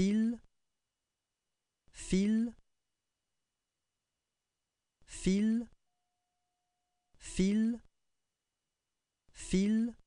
fil, fil, fil, fil,